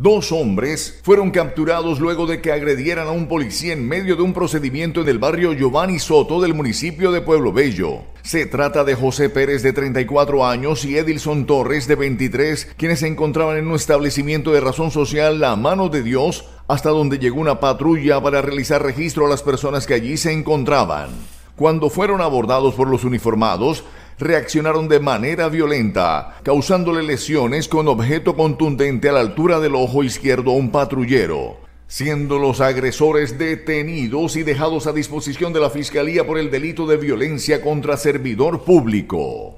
Dos hombres fueron capturados luego de que agredieran a un policía en medio de un procedimiento en el barrio Giovanni Soto del municipio de Pueblo Bello. Se trata de José Pérez de 34 años y Edilson Torres de 23, quienes se encontraban en un establecimiento de razón social La Mano de Dios, hasta donde llegó una patrulla para realizar registro a las personas que allí se encontraban. Cuando fueron abordados por los uniformados, reaccionaron de manera violenta, causándole lesiones con objeto contundente a la altura del ojo izquierdo a un patrullero, siendo los agresores detenidos y dejados a disposición de la Fiscalía por el delito de violencia contra servidor público.